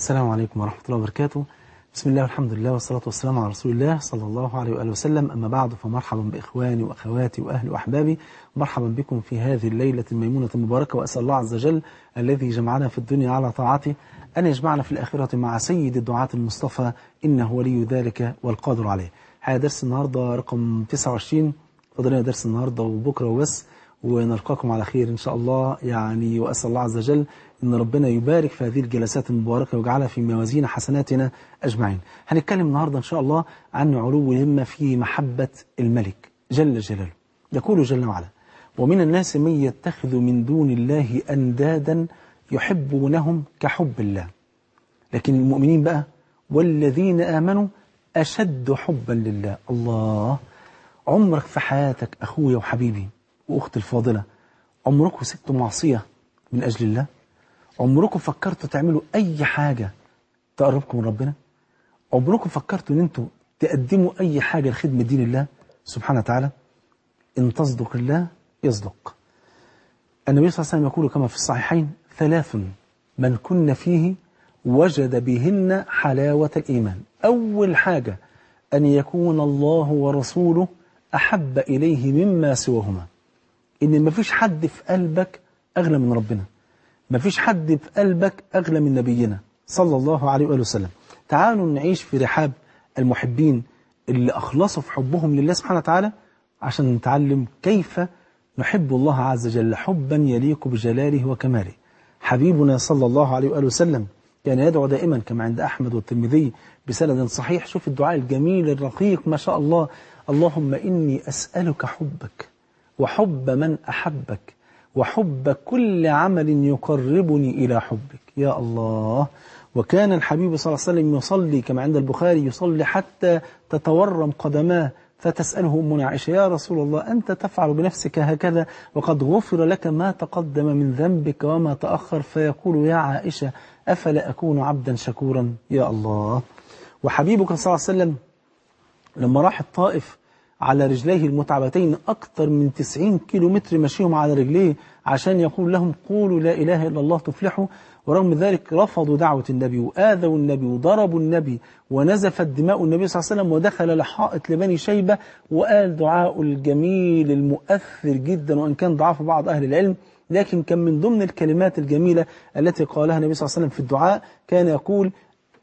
السلام عليكم ورحمة الله وبركاته بسم الله والحمد لله والصلاة والسلام على رسول الله صلى الله عليه وآله وسلم أما بعد فمرحبا بإخواني وأخواتي وأهل وأحبابي مرحبا بكم في هذه الليلة الميمونة المباركة وأسأل الله عز وجل الذي جمعنا في الدنيا على طاعته أن يجمعنا في الآخرة مع سيد الدعاة المصطفى إنه ولي ذلك والقادر عليه هذا درس النهاردة رقم 29 فضلنا درس النهاردة وبكرة وبس ونلقاكم على خير إن شاء الله يعني وأسأل الله عز وجل أن ربنا يبارك في هذه الجلسات المباركة ويجعلها في موازين حسناتنا أجمعين هنتكلم النهاردة إن شاء الله عن علو الهمة في محبة الملك جل جلاله يقول جل وعلا ومن الناس من يتخذ من دون الله أندادا يحبونهم كحب الله لكن المؤمنين بقى والذين آمنوا أشد حبا لله الله عمرك في حياتك أخويا وحبيبي وأختي الفاضلة عمركم سبتوا معصية من أجل الله عمركم فكرتوا تعملوا أي حاجة تقربكم من ربنا عمركم فكرتوا أن أنتوا تقدموا أي حاجة لخدمة دين الله سبحانه وتعالى إن تصدق الله يصدق النبي صلى الله عليه وسلم يقول كما في الصحيحين ثلاث من كن فيه وجد بهن حلاوة الإيمان أول حاجة أن يكون الله ورسوله أحب إليه مما سواهما إن ما فيش حد في قلبك أغلى من ربنا ما فيش حد في قلبك أغلى من نبينا صلى الله عليه وآله وسلم تعالوا نعيش في رحاب المحبين اللي أخلصوا في حبهم لله سبحانه وتعالى عشان نتعلم كيف نحب الله عز وجل حبا يليق بجلاله وكماله حبيبنا صلى الله عليه وآله وسلم كان يعني يدعو دائما كما عند أحمد والترمذي بسند صحيح شوف الدعاء الجميل الرقيق ما شاء الله اللهم إني أسألك حبك وحب من أحبك وحب كل عمل يقربني إلى حبك يا الله وكان الحبيب صلى الله عليه وسلم يصلي كما عند البخاري يصلي حتى تتورم قدماه فتسأله أمنا عائشة يا رسول الله أنت تفعل بنفسك هكذا وقد غفر لك ما تقدم من ذنبك وما تأخر فيقول يا عائشة أفلا أكون عبدا شكورا يا الله وحبيبك صلى الله عليه وسلم لما راح الطائف على رجليه المتعبتين أكثر من 90 متر مشيهم على رجليه عشان يقول لهم قولوا لا إله إلا الله تفلحوا ورغم ذلك رفضوا دعوة النبي وآذوا النبي وضربوا النبي ونزفت دماء النبي صلى الله عليه وسلم ودخل لحائط لبني شيبة وقال دعاء الجميل المؤثر جدا وإن كان ضعف بعض أهل العلم لكن كان من ضمن الكلمات الجميلة التي قالها النبي صلى الله عليه وسلم في الدعاء كان يقول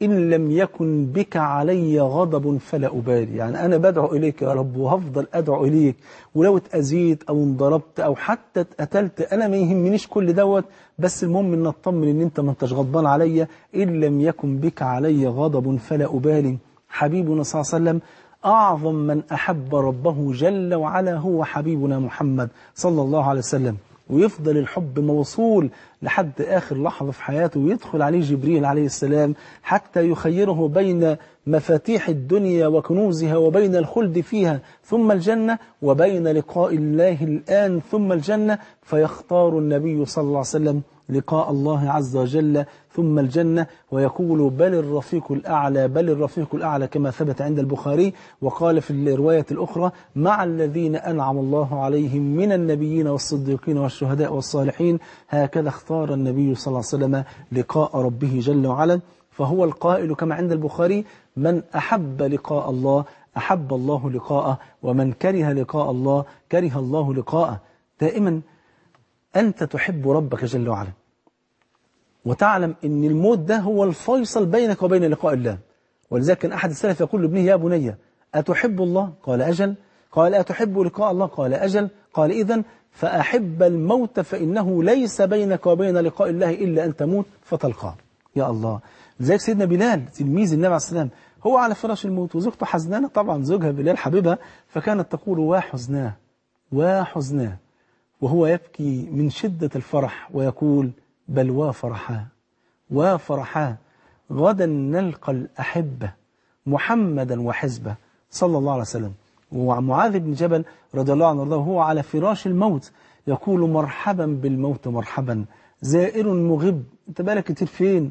إن لم يكن بك علي غضب فلا أبالي يعني أنا بدعو إليك يا رب وهفضل أدعو إليك ولو اتأذيت أو انضربت أو حتى اتقتلت أنا ما يهمنيش كل دوت بس المهم إن أطمن إن أنت ما أنتش غضبان عليا إن لم يكن بك علي غضب فلا أبالي حبيبنا صلى الله عليه وسلم أعظم من أحب ربه جل وعلا هو حبيبنا محمد صلى الله عليه وسلم ويفضل الحب موصول لحد آخر لحظة في حياته ويدخل عليه جبريل عليه السلام حتى يخيره بين مفاتيح الدنيا وكنوزها وبين الخلد فيها ثم الجنة وبين لقاء الله الآن ثم الجنة فيختار النبي صلى الله عليه وسلم لقاء الله عز وجل ثم الجنة ويقول بل الرفيق الأعلى بل الرفيق الأعلى كما ثبت عند البخاري وقال في الرواية الأخرى مع الذين أنعم الله عليهم من النبيين والصديقين والشهداء والصالحين هكذا اختار النبي صلى الله عليه وسلم لقاء ربه جل وعلا فهو القائل كما عند البخاري من أحب لقاء الله أحب الله لقاءه ومن كره لقاء الله كره الله لقاءه دائما أنت تحب ربك جل وعلا وتعلم أن الموت ده هو الفيصل بينك وبين لقاء الله ولذلك كان أحد السلف يقول لابنه يا بني أتحب الله؟ قال أجل قال أتحب لقاء الله؟ قال أجل قال إذا فأحب الموت فإنه ليس بينك وبين لقاء الله إلا أن تموت فتلقاه يا الله زيك سيدنا بلال تلميذ النبي عليه السلام هو على فراش الموت وزوجته حزنانة طبعا زوجها بلال حبيبها فكانت تقول وا حزناه وهو يبكي من شدة الفرح ويقول بل وا فرحا غدا نلقى الأحبة محمدا وحزبه صلى الله عليه وسلم ومعاذ بن جبل رضي الله عنه وهو على فراش الموت يقول مرحبا بالموت مرحبا زائر مغب انت بالك كتير فين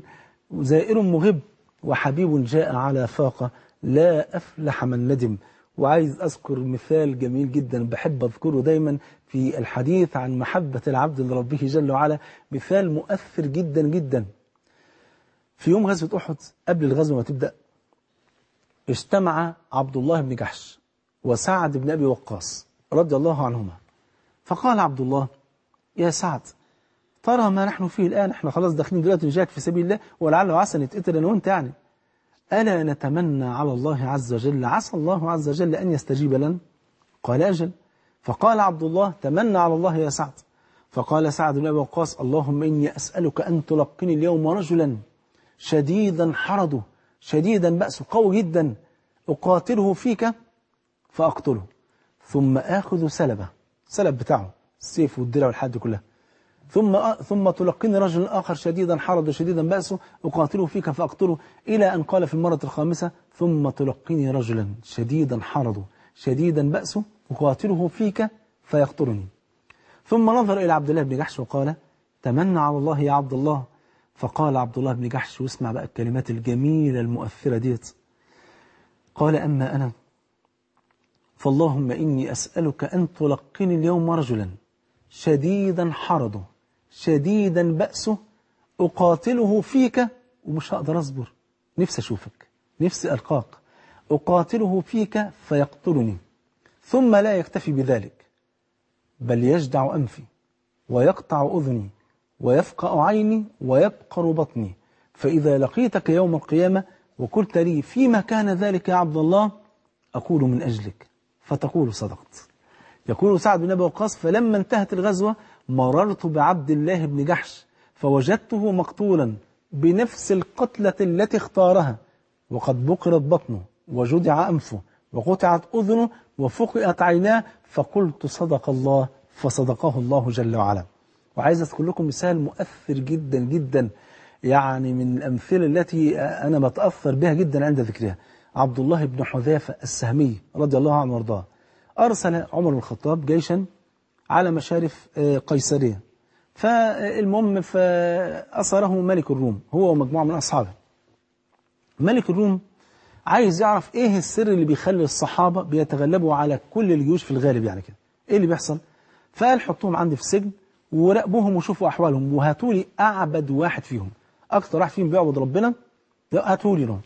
زائر مغب وحبيب جاء على فاقة لا أفلح من ندم وعايز أذكر مثال جميل جدا بحب أذكره دايما في الحديث عن محبة العبد لربه جل وعلا مثال مؤثر جدا جدا في يوم غزوة أحد قبل الغزوة ما تبدأ اجتمع عبد الله بن جحش وسعد بن أبي وقاص رضي الله عنهما فقال عبد الله يا سعد ترى ما نحن فيه الآن احنا خلاص داخلين دلوقتي نجاك في سبيل الله ولعل وعسى نتقتل انا وانت يعني ألا نتمنى على الله عز وجل عسى الله عز وجل أن يستجيب لنا قال أجل فقال عبد الله تمنى على الله يا سعد فقال سعد بن أبي وقاص اللهم إني أسألك أن تلقني اليوم رجلا شديدا حرده شديدا بأسه قوي جدا أقاتله فيك فأقتله ثم آخذ سلبه سلب بتاعه السيف والدرع والحد كلها ثم ثم تلقني رجل آخر شديدا حرض شديدا بأسه أقاتله فيك فأقتله إلى أن قال في المرة الخامسة ثم تلقيني رجلا شديدا حرض شديدا بأسه أقاتله فيك فيقتلني ثم نظر إلى عبد الله بن جحش وقال تمنى على الله يا عبد الله فقال عبد الله بن جحش واسمع بقى الكلمات الجميلة المؤثرة ديت قال أما أنا فاللهم إني أسألك أن تلقني اليوم رجلا شديدا حرضه شديدا بأسه أقاتله فيك ومش هقدر أصبر نفسي أشوفك نفسي ألقاك أقاتله فيك فيقتلني ثم لا يكتفي بذلك بل يجدع أنفي ويقطع أذني ويفقأ عيني ويبقر بطني فإذا لقيتك يوم القيامة وقلت لي فيما كان ذلك يا عبد الله أقول من أجلك فتقول صدقت يقول سعد بن أبي وقاص فلما انتهت الغزوة مررت بعبد الله بن جحش فوجدته مقتولا بنفس القتلة التي اختارها وقد بقرت بطنه وجدع أنفه وقطعت أذنه وفقئت عيناه فقلت صدق الله فصدقه الله جل وعلا وعايز أذكر لكم مثال مؤثر جدا جدا يعني من الأمثلة التي أنا بتأثر بها جدا عند ذكرها عبد الله بن حذافة السهمي رضي الله عنه وارضاه أرسل عمر بن الخطاب جيشا على مشارف آه، قيصرية فالمهم فأصره ملك الروم هو ومجموعة من أصحابه ملك الروم عايز يعرف ايه السر اللي بيخلي الصحابة بيتغلبوا على كل الجيوش في الغالب يعني كده ايه اللي بيحصل فقال حطوهم عندي في السجن وراقبوهم وشوفوا احوالهم وهاتوا لي اعبد واحد فيهم أكثر واحد فيهم بيعبد ربنا هاتوا لي لهم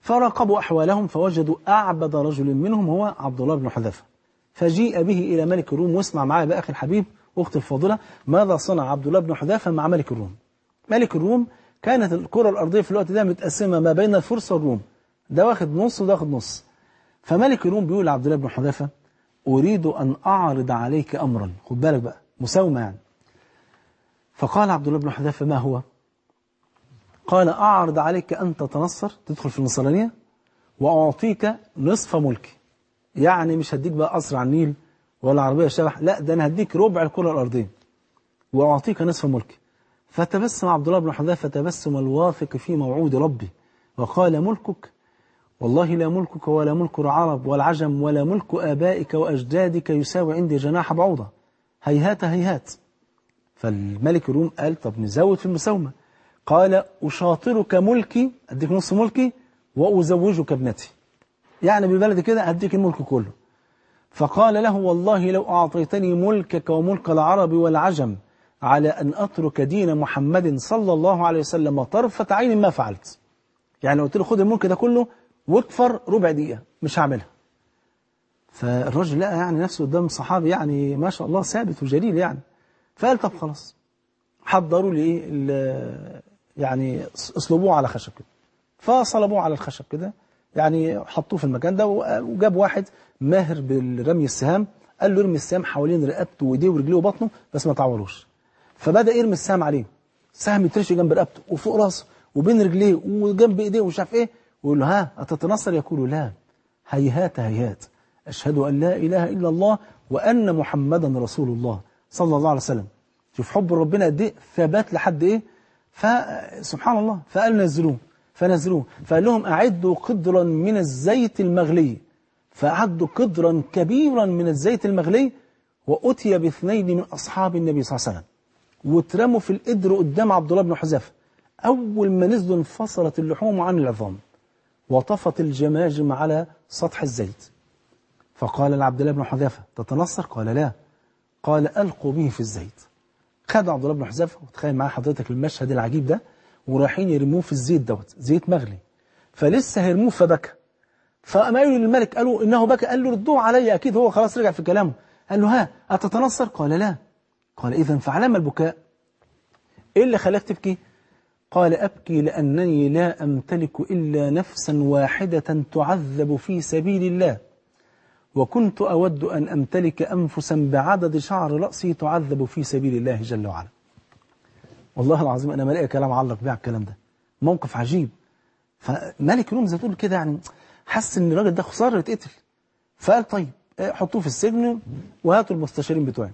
فراقبوا احوالهم فوجدوا اعبد رجل منهم هو عبد الله بن حذافه فجيء به إلى ملك الروم واسمع معايا بقى أخي الحبيب أختي الفاضلة ماذا صنع عبد الله بن حذافة مع ملك الروم ملك الروم كانت الكرة الأرضية في الوقت ده متقسمة ما بين الفرس والروم ده واخد نص وده واخد نص فملك الروم بيقول لعبد الله بن حذافة أريد أن أعرض عليك أمرا خد بالك بقى مساومة يعني فقال عبد الله بن حذافة ما هو قال أعرض عليك أن تتنصر تدخل في النصرانية وأعطيك نصف ملكي يعني مش هديك بقى أسرع النيل ولا عربية شبح لا ده أنا هديك ربع الكرة الأرضية وأعطيك نصف ملكي فتبسم عبد الله بن حذافة تبسم الواثق في موعود ربي وقال ملكك والله لا ملكك ولا ملك العرب والعجم ولا ملك آبائك وأجدادك يساوي عندي جناح بعوضة هيهات هيهات فالملك الروم قال طب نزود في المساومة قال أشاطرك ملكي أديك نص ملكي وأزوجك ابنتي يعني ببلد كده هديك الملك كله فقال له والله لو أعطيتني ملكك وملك العرب والعجم على أن أترك دين محمد صلى الله عليه وسلم طرفة عين ما فعلت يعني لو قلت له خد الملك ده كله واكفر ربع دقيقة مش هعملها فالرجل لقى يعني نفسه قدام صحابي يعني ما شاء الله ثابت وجليل يعني فقال طب خلاص حضروا لي يعني اصلبوه على خشب كده فصلبوه على الخشب كده يعني حطوه في المكان ده وجاب واحد ماهر بالرمي السهام قال له ارمي السهام حوالين رقبته وايديه ورجليه وبطنه بس ما تعوروش فبدا يرمي السهام عليه سهم يترشي جنب رقبته وفوق راسه وبين رجليه وجنب ايديه ومش عارف ايه ويقول له ها اتتنصر يقول لا هيهات هيهات اشهد ان لا اله الا الله وان محمدا رسول الله صلى الله عليه وسلم شوف حب ربنا قد ايه ثبات لحد ايه فسبحان الله فقال نزلوه فنزلوه فقال لهم أعدوا قدرا من الزيت المغلي فأعدوا قدرا كبيرا من الزيت المغلي وأتي باثنين من أصحاب النبي صلى الله عليه وسلم واترموا في القدر قدام عبد الله بن حذافه أول ما نزلوا انفصلت اللحوم عن العظام وطفت الجماجم على سطح الزيت فقال لعبد الله بن حذافة تتنصر قال لا قال ألقوا به في الزيت خد عبد الله بن حذافة وتخيل معاه حضرتك المشهد العجيب ده ورايحين يرموه في الزيت دوت زيت مغلي فلسه هيرموه فبكى فما قالوا للملك قالوا إنه بكى قال له ردوه علي أكيد هو خلاص رجع في كلامه قال له ها أتتنصر قال لا قال إذا فعلم البكاء إيه اللي خلاك تبكي قال أبكي لأنني لا أمتلك إلا نفسا واحدة تعذب في سبيل الله وكنت أود أن أمتلك أنفسا بعدد شعر رأسي تعذب في سبيل الله جل وعلا والله العظيم أنا ما كلام علق بيه على الكلام ده موقف عجيب فملك روم زي تقول كده يعني حس ان الراجل ده خساره يتقتل فقال طيب آه، حطوه في السجن وهاتوا المستشارين بتوعي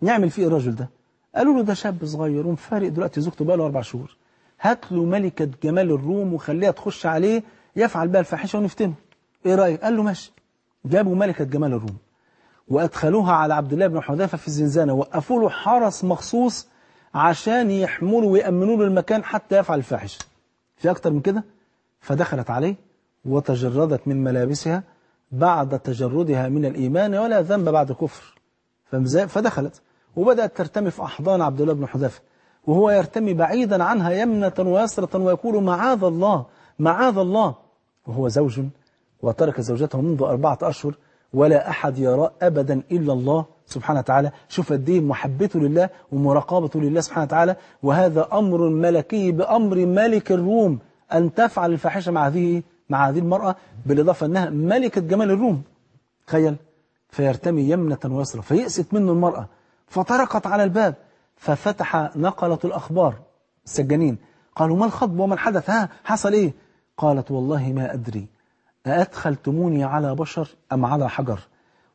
نعمل فيه إيه الراجل ده قالوا له ده شاب صغير ومفارق دلوقتي زوجته بقى له أربع شهور هات له ملكة جمال الروم وخليها تخش عليه يفعل بها الفاحشة ونفتنه إيه رأيك؟ قال له ماشي جابوا ملكة جمال الروم وأدخلوها على عبد الله بن حذافة في الزنزانة وقفوا له حرس مخصوص عشان يحمله ويأمنوا له المكان حتى يفعل الفاحشة في أكتر من كده فدخلت عليه وتجردت من ملابسها بعد تجردها من الإيمان ولا ذنب بعد كفر فدخلت وبدأت ترتمي في أحضان عبد الله بن حذافة وهو يرتمي بعيدا عنها يمنة ويسرة ويقول معاذ الله معاذ الله وهو زوج وترك زوجته منذ أربعة أشهر ولا أحد يرى أبدا إلا الله سبحانه وتعالى شوف قد ايه محبته لله ومراقبته لله سبحانه وتعالى وهذا أمر ملكي بأمر ملك الروم أن تفعل الفاحشة مع هذه مع هذه المرأة بالإضافة أنها ملكة جمال الروم تخيل فيرتمي يمنة ويسرى فيأست منه المرأة فطرقت على الباب ففتح نقلة الأخبار السجانين قالوا ما الخطب وما الحدث ها حصل إيه قالت والله ما أدري أأدخلتموني على بشر أم على حجر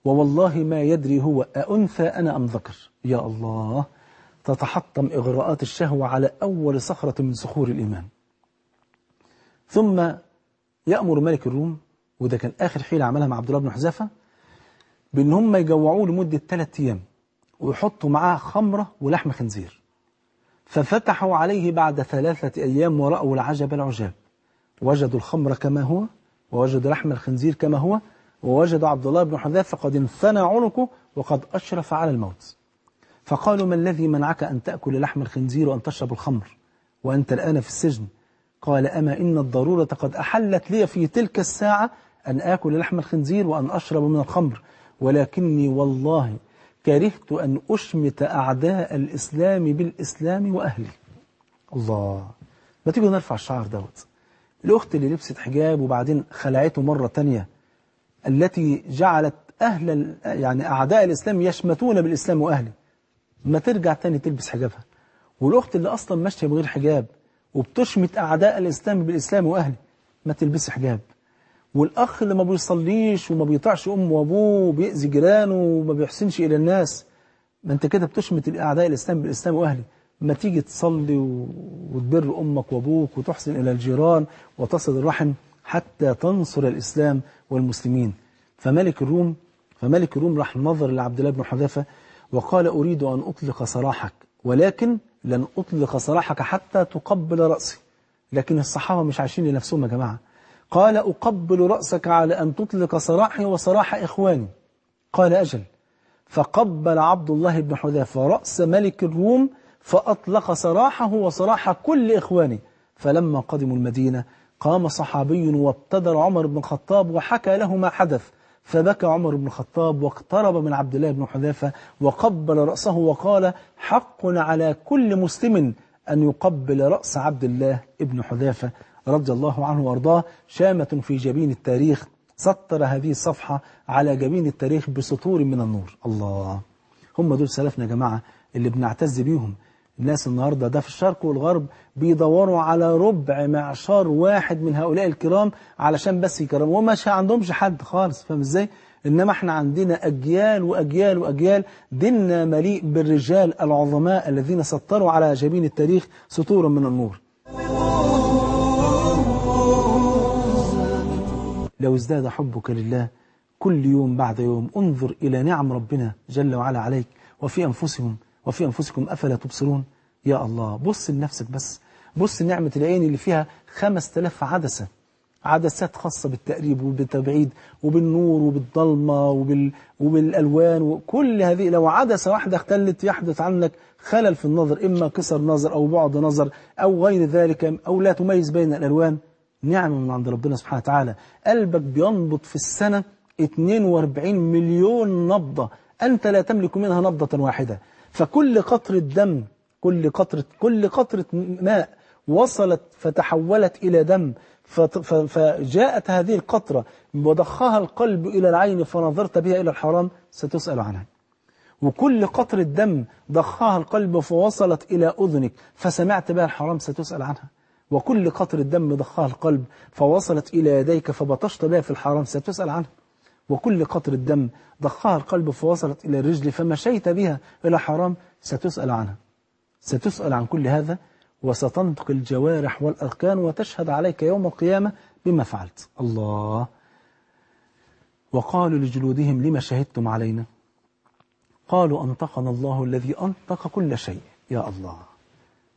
ووالله ما يدري هو أأنثى أنا أم ذكر يا الله تتحطم إغراءات الشهوة على أول صخرة من صخور الإيمان ثم يأمر ملك الروم وده كان آخر حيلة عملها مع عبد الله بن حذافة بأن هم يجوعوه لمدة ثلاث أيام ويحطوا معاه خمرة ولحم خنزير ففتحوا عليه بعد ثلاثة أيام ورأوا العجب العجاب وجدوا الخمر كما هو ووجدوا لحم الخنزير كما هو ووجد عبد الله بن حذافة قد انثنى عنقه وقد أشرف على الموت فقالوا ما الذي منعك أن تأكل لحم الخنزير وأن تشرب الخمر وأنت الآن في السجن قال أما إن الضرورة قد أحلت لي في تلك الساعة أن آكل لحم الخنزير وأن أشرب من الخمر ولكني والله كرهت أن أشمت أعداء الإسلام بالإسلام وأهلي الله ما تيجي نرفع الشعر دوت الأخت اللي لبست حجاب وبعدين خلعته مرة تانية التي جعلت أهل يعني أعداء الإسلام يشمتون بالإسلام وأهله ما ترجع تاني تلبس حجابها والأخت اللي أصلا ماشية بغير حجاب وبتشمت أعداء الإسلام بالإسلام وأهله ما تلبس حجاب والأخ اللي ما بيصليش وما بيطعش أمه وأبوه وبيأذي جيرانه وما بيحسنش إلى الناس ما أنت كده بتشمت أعداء الإسلام بالإسلام وأهله ما تيجي تصلي وتبر أمك وأبوك وتحسن إلى الجيران وتصل الرحم حتى تنصر الإسلام والمسلمين فملك الروم فملك الروم راح نظر لعبد الله بن حذافة وقال أريد أن أطلق سراحك ولكن لن أطلق سراحك حتى تقبل رأسي لكن الصحابة مش عايشين لنفسهم يا جماعة قال أقبل رأسك على أن تطلق سراحي وسراح إخواني قال أجل فقبل عبد الله بن حذافة رأس ملك الروم فأطلق سراحه وسراح كل إخوانه فلما قدموا المدينة قام صحابي وابتدر عمر بن الخطاب وحكى له ما حدث فبكى عمر بن الخطاب واقترب من عبد الله بن حذافة وقبل رأسه وقال حق على كل مسلم أن يقبل رأس عبد الله بن حذافة رضي الله عنه وارضاه شامة في جبين التاريخ سطر هذه الصفحة على جبين التاريخ بسطور من النور الله هم دول سلفنا يا جماعة اللي بنعتز بيهم الناس النهاردة ده في الشرق والغرب بيدوروا على ربع معشار واحد من هؤلاء الكرام علشان بس يكرموا وما عندهمش حد خالص فاهم ازاي إنما احنا عندنا أجيال وأجيال وأجيال ديننا مليء بالرجال العظماء الذين سطروا على جبين التاريخ سطورا من النور لو ازداد حبك لله كل يوم بعد يوم انظر إلى نعم ربنا جل وعلا عليك وفي أنفسهم وفي أنفسكم أفلا تبصرون يا الله بص لنفسك بس بص نعمة العين اللي فيها 5000 عدسة عدسات خاصة بالتقريب وبالتبعيد وبالنور وبالضلمة وبال... وبالألوان وكل هذه لو عدسة واحدة اختلت يحدث عنك خلل في النظر إما كسر نظر أو بعد نظر أو غير ذلك أو لا تميز بين الألوان نعمة من عند ربنا سبحانه وتعالى قلبك بينبض في السنة 42 مليون نبضة أنت لا تملك منها نبضة واحدة فكل قطرة دم كل قطرة, كل قطرة ماء وصلت فتحولت إلى دم فجاءت هذه القطرة وضخها القلب إلى العين فنظرت بها إلى الحرام ستسأل عنها وكل قطرة دم ضخها القلب فوصلت إلى أذنك فسمعت بها الحرام ستسأل عنها وكل قطرة دم ضخها القلب فوصلت إلى يديك فبطشت بها في الحرام ستسأل عنها وكل قطرة دم ضخها القلب فوصلت إلى الرجل فمشيت بها إلى حرام ستسأل عنها ستسأل عن كل هذا وستنطق الجوارح والأركان وتشهد عليك يوم القيامة بما فعلت الله وقالوا لجلودهم لما شهدتم علينا قالوا أنطقنا الله الذي أنطق كل شيء يا الله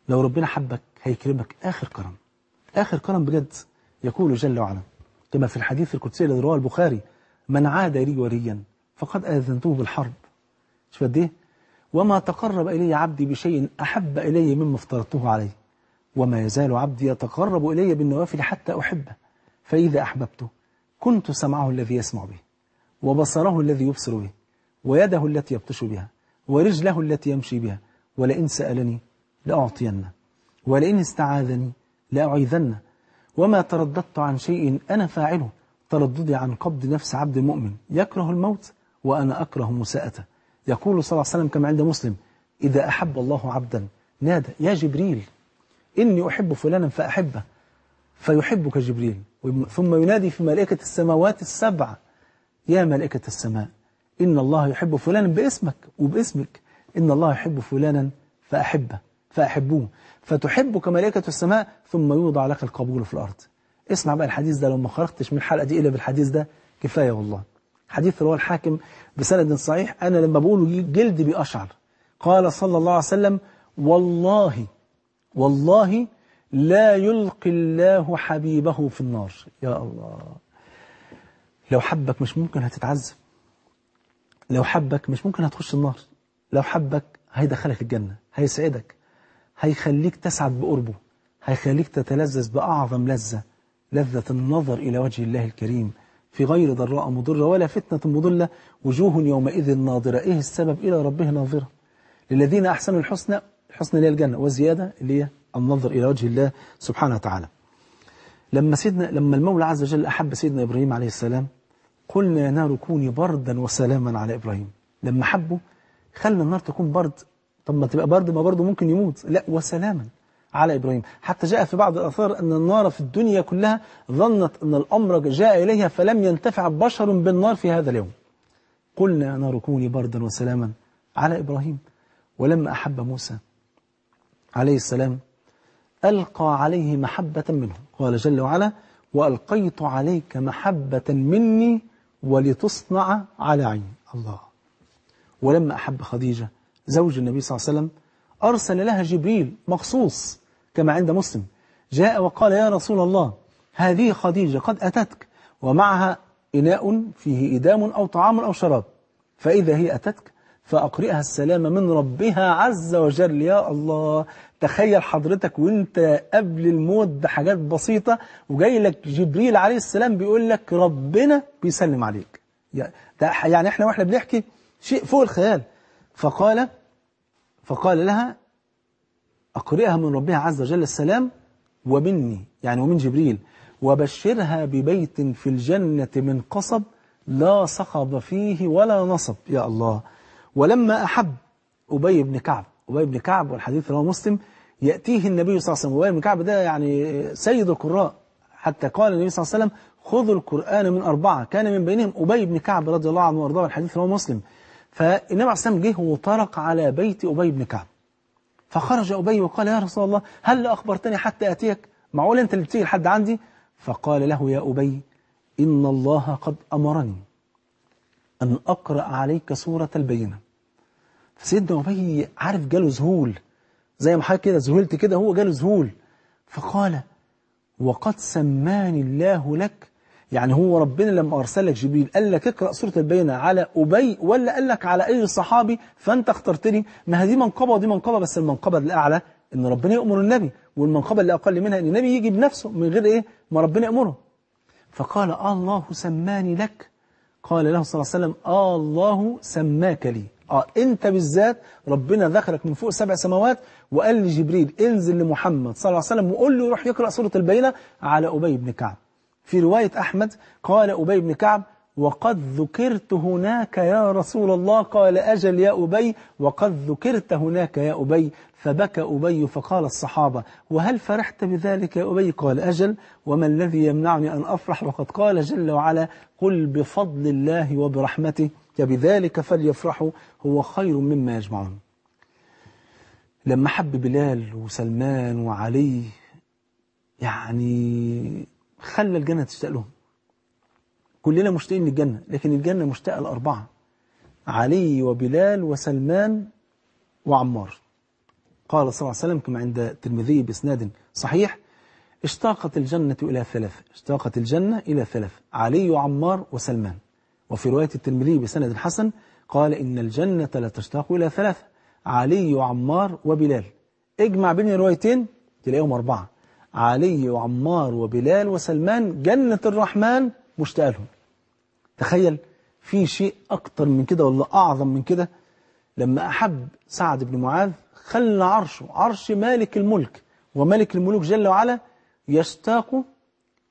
لو ربنا حبك هيكرمك آخر كرم آخر كرم بجد يقول جل وعلا كما في الحديث القدسي الذي رواه البخاري من عاد لي وليا فقد آذنته بالحرب شوف قد ايه وما تقرب إلي عبدي بشيء أحب إلي مما افترضته عليه وما يزال عبدي يتقرب إلي بالنوافل حتى أحبه فإذا أحببته كنت سمعه الذي يسمع به وبصره الذي يبصر به ويده التي يبطش بها ورجله التي يمشي بها ولئن سألني لأعطينه ولئن استعاذني لأعيذنه وما ترددت عن شيء أنا فاعله ترددي عن قبض نفس عبد مؤمن يكره الموت وأنا أكره مساءته يقول صلى الله عليه وسلم كما عند مسلم إذا أحب الله عبدا نادى يا جبريل إني أحب فلانا فأحبه فيحبك جبريل ثم ينادي في ملائكة السماوات السبع يا ملائكة السماء إن الله يحب فلانا باسمك وباسمك إن الله يحب فلانا فأحبه فأحبوه فتحبك ملائكة السماء ثم يوضع لك القبول في الأرض اسمع بقى الحديث ده لو ما خرجتش من الحلقة دي إلا بالحديث ده كفاية والله حديث رواه الحاكم بسند صحيح أنا لما بقوله جلد بأشعر قال صلى الله عليه وسلم والله والله لا يلقي الله حبيبه في النار يا الله لو حبك مش ممكن هتتعذب لو حبك مش ممكن هتخش النار لو حبك هيدخلك الجنة هيسعدك هيخليك تسعد بقربه هيخليك تتلذذ بأعظم لذة لذة النظر إلى وجه الله الكريم في غير ضراء مضرة ولا فتنة مضلة وجوه يومئذ ناظرة إيه السبب إلى ربه ناظرة للذين أحسنوا الحسنى الحسنى اللي هي الجنة وزيادة اللي هي النظر إلى وجه الله سبحانه وتعالى لما سيدنا لما المولى عز وجل أحب سيدنا إبراهيم عليه السلام قلنا يا نار كوني بردا وسلاما على إبراهيم لما حبه خلى النار تكون برد طب ما تبقى برد ما برده ممكن يموت لا وسلاما على إبراهيم حتى جاء في بعض الآثار أن النار في الدنيا كلها ظنت أن الأمر جاء إليها فلم ينتفع بشر بالنار في هذا اليوم قلنا نار كوني بردا وسلاما على إبراهيم ولما أحب موسى عليه السلام ألقى عليه محبة منه قال جل وعلا وألقيت عليك محبة مني ولتصنع على عيني الله ولما أحب خديجة زوج النبي صلى الله عليه وسلم أرسل لها جبريل مخصوص كما عند مسلم جاء وقال يا رسول الله هذه خديجة قد أتتك ومعها إناء فيه إدام أو طعام أو شراب فإذا هي أتتك فأقرئها السلام من ربها عز وجل يا الله تخيل حضرتك وانت قبل الموت بحاجات بسيطة وجاي لك جبريل عليه السلام بيقول لك ربنا بيسلم عليك يعني احنا واحنا بنحكي شيء فوق الخيال فقال فقال لها أقرئها من ربها عز وجل السلام ومني يعني ومن جبريل وبشرها ببيت في الجنة من قصب لا صخب فيه ولا نصب يا الله ولما أحب أبي بن كعب أبي بن كعب والحديث رواه مسلم يأتيه النبي صلى الله عليه وسلم أبي بن كعب ده يعني سيد القراء حتى قال النبي صلى الله عليه وسلم خذوا القرآن من أربعة كان من بينهم أبي بن كعب رضي الله عنه وارضاه الحديث رواه مسلم فالنبي عليه الصلاة والسلام جه وطرق على بيت أبي بن كعب فخرج أبي وقال يا رسول الله هل أخبرتني حتى أتيك معقول أنت اللي بتيجي لحد عندي فقال له يا أبي إن الله قد أمرني أن أقرأ عليك سورة البينة فسيدنا أبي عارف جاله ذهول زي ما حضرتك كده ذهلت كده هو جاله ذهول فقال وقد سماني الله لك يعني هو ربنا لما أرسل لك جبريل قال لك اقرأ سورة البينة على أبي ولا قال لك على أي صحابي فأنت اخترتني ما هذه منقبة ودي منقبة بس المنقبة الأعلى إن ربنا يأمر النبي والمنقبة اللي أقل منها إن النبي يجي بنفسه من غير إيه ما ربنا يأمره فقال الله سماني لك قال له صلى الله عليه وسلم آه الله سماك لي آه أنت بالذات ربنا ذكرك من فوق سبع سماوات وقال لجبريل انزل لمحمد صلى الله عليه وسلم وقول له روح يقرأ سورة البينة على أبي بن كعب في رواية أحمد قال أبي بن كعب وقد ذكرت هناك يا رسول الله قال أجل يا أبي وقد ذكرت هناك يا أبي فبكى أبي فقال الصحابة وهل فرحت بذلك يا أبي قال أجل وما الذي يمنعني أن أفرح وقد قال جل وعلا قل بفضل الله وبرحمته فبذلك فليفرحوا هو خير مما يجمعون لما حب بلال وسلمان وعلي يعني خلى الجنة تشتاق لهم كلنا مشتاقين للجنة لكن الجنة مشتاقة لأربعة علي وبلال وسلمان وعمار قال صلى الله عليه وسلم كما عند الترمذي بإسناد صحيح اشتاقت الجنة إلى ثلاث اشتاقت الجنة إلى ثلاث علي وعمار وسلمان وفي رواية الترمذي بسند حسن قال إن الجنة لا تشتاق إلى ثلاث علي وعمار وبلال اجمع بين الروايتين تلاقيهم أربعة علي وعمار وبلال وسلمان جنة الرحمن مشتاق لهم تخيل في شيء أكتر من كده ولا أعظم من كده لما أحب سعد بن معاذ خلى عرشه عرش مالك الملك وملك الملوك جل وعلا يشتاق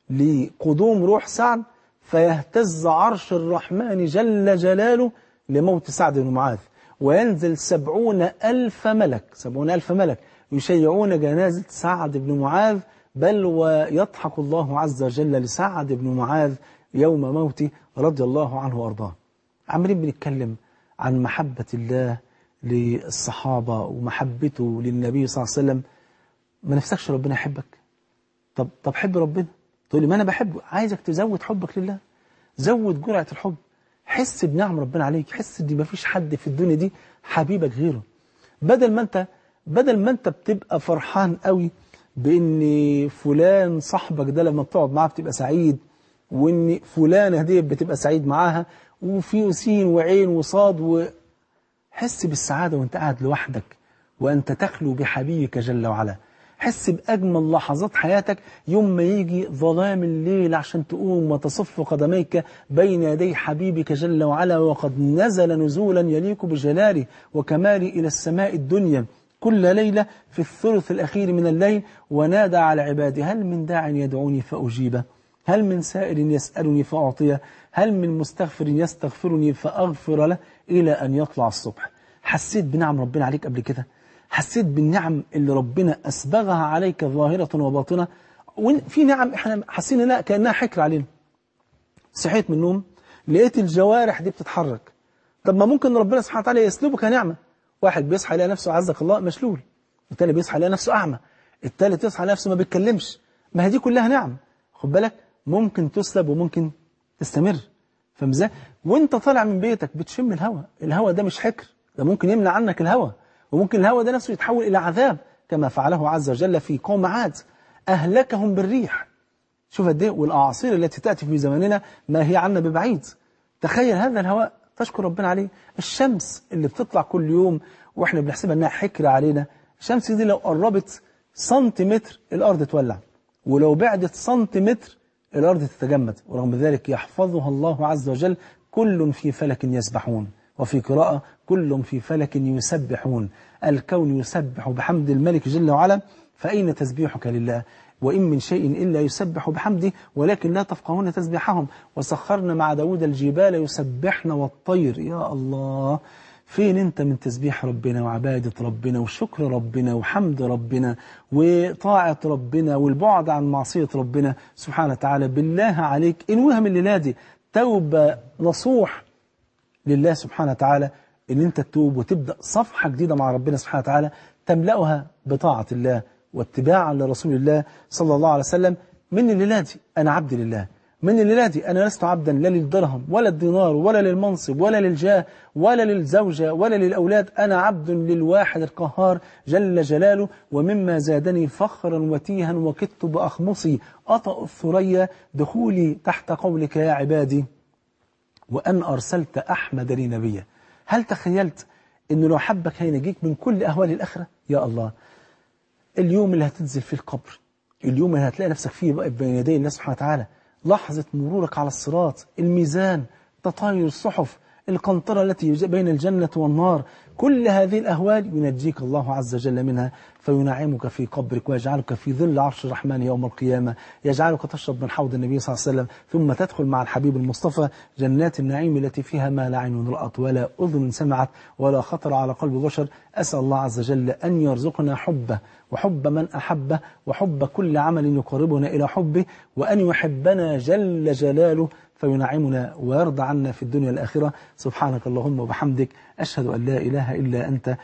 لقدوم روح سعد فيهتز عرش الرحمن جل جلاله لموت سعد بن معاذ وينزل سبعون ألف ملك سبعون ألف ملك يشيعون جنازة سعد بن معاذ بل ويضحك الله عز وجل لسعد بن معاذ يوم موته رضي الله عنه وارضاه عمالين بنتكلم عن محبة الله للصحابة ومحبته للنبي صلى الله عليه وسلم ما نفسكش ربنا يحبك طب طب حب ربنا تقول لي ما أنا بحبه عايزك تزود حبك لله زود جرعة الحب حس بنعم ربنا عليك حس ان مفيش حد في الدنيا دي حبيبك غيره بدل ما انت بدل ما انت بتبقى فرحان قوي بإن فلان صاحبك ده لما بتقعد معاه بتبقى سعيد وإن فلانة دي بتبقى سعيد معاها وفي سين وعين وصاد وحس بالسعادة وانت قاعد لوحدك وأنت تخلو بحبيبك جل وعلا حس بأجمل لحظات حياتك يوم ما يجي ظلام الليل عشان تقوم وتصف قدميك بين يدي حبيبك جل وعلا وقد نزل نزولا يليق بجلاله وكماله إلى السماء الدنيا كل ليلة في الثلث الأخير من الليل ونادى على عبادي هل من داع يدعوني فأجيبه هل من سائل يسألني فأعطيه هل من مستغفر يستغفرني فأغفر له إلى أن يطلع الصبح حسيت بنعم ربنا عليك قبل كده حسيت بالنعم اللي ربنا أسبغها عليك ظاهرة وباطنة وفي نعم احنا حسينا لا كأنها حكر علينا صحيت من النوم لقيت الجوارح دي بتتحرك طب ما ممكن ربنا سبحانه وتعالى يسلبك نعمة واحد بيصحى يلاقي نفسه عزك الله مشلول والتاني بيصحى يلاقي نفسه أعمى التالت يصحى نفسه ما بيتكلمش ما هي دي كلها نعم خد بالك ممكن تسلب وممكن تستمر فاهم ازاي وانت طالع من بيتك بتشم الهواء الهواء ده مش حكر ده ممكن يمنع عنك الهواء وممكن الهواء ده نفسه يتحول إلى عذاب كما فعله عز وجل في قوم عاد أهلكهم بالريح شوف قد ايه والاعاصير التي تأتي في زماننا ما هي عنا ببعيد تخيل هذا الهواء فاشكر ربنا عليه الشمس اللي بتطلع كل يوم واحنا بنحسبها انها حكر علينا الشمس دي لو قربت سنتيمتر الارض تولع ولو بعدت سنتيمتر الارض تتجمد ورغم ذلك يحفظها الله عز وجل كل في فلك يسبحون وفي قراءة كل في فلك يسبحون الكون يسبح بحمد الملك جل وعلا فأين تسبيحك لله وإن من شيء إلا يسبح بحمده ولكن لا تفقهون تسبيحهم وسخرنا مع داود الجبال يسبحن والطير يا الله فين انت من تسبيح ربنا وعبادة ربنا وشكر ربنا وحمد ربنا وطاعة ربنا والبعد عن معصية ربنا سبحانه وتعالى بالله عليك إن وهم الليلة دي توبة نصوح لله سبحانه وتعالى ان انت تتوب وتبدأ صفحة جديدة مع ربنا سبحانه وتعالى تملأها بطاعة الله واتباعا لرسول الله صلى الله عليه وسلم من مني دي أنا عبد لله من مني دي أنا لست عبدا لا للدرهم ولا الدينار ولا للمنصب ولا للجاه ولا للزوجة ولا للأولاد أنا عبد للواحد القهار جل جلاله ومما زادني فخرا وتيها وكدت بأخمصي أطأ الثريا دخولي تحت قولك يا عبادي وأن أرسلت أحمد لي نبيا هل تخيلت أنه لو حبك هينجيك من كل أهوال الأخرة يا الله اليوم اللي هتنزل فيه القبر اليوم اللي هتلاقي نفسك فيه بقى بين يدي الله سبحانه وتعالى لحظة مرورك على الصراط الميزان تطاير الصحف القنطرة التي بين الجنة والنار كل هذه الأهوال ينجيك الله عز وجل منها فينعمك في قبرك ويجعلك في ظل عرش الرحمن يوم القيامة يجعلك تشرب من حوض النبي صلى الله عليه وسلم ثم تدخل مع الحبيب المصطفى جنات النعيم التي فيها ما لا عين رأت ولا أذن سمعت ولا خطر على قلب بشر أسأل الله عز وجل أن يرزقنا حبه وحب من أحبه وحب كل عمل يقربنا إلى حبه وأن يحبنا جل جلاله فينعمنا ويرضى عنا في الدنيا الآخرة سبحانك اللهم وبحمدك أشهد أن لا إله إلا أنت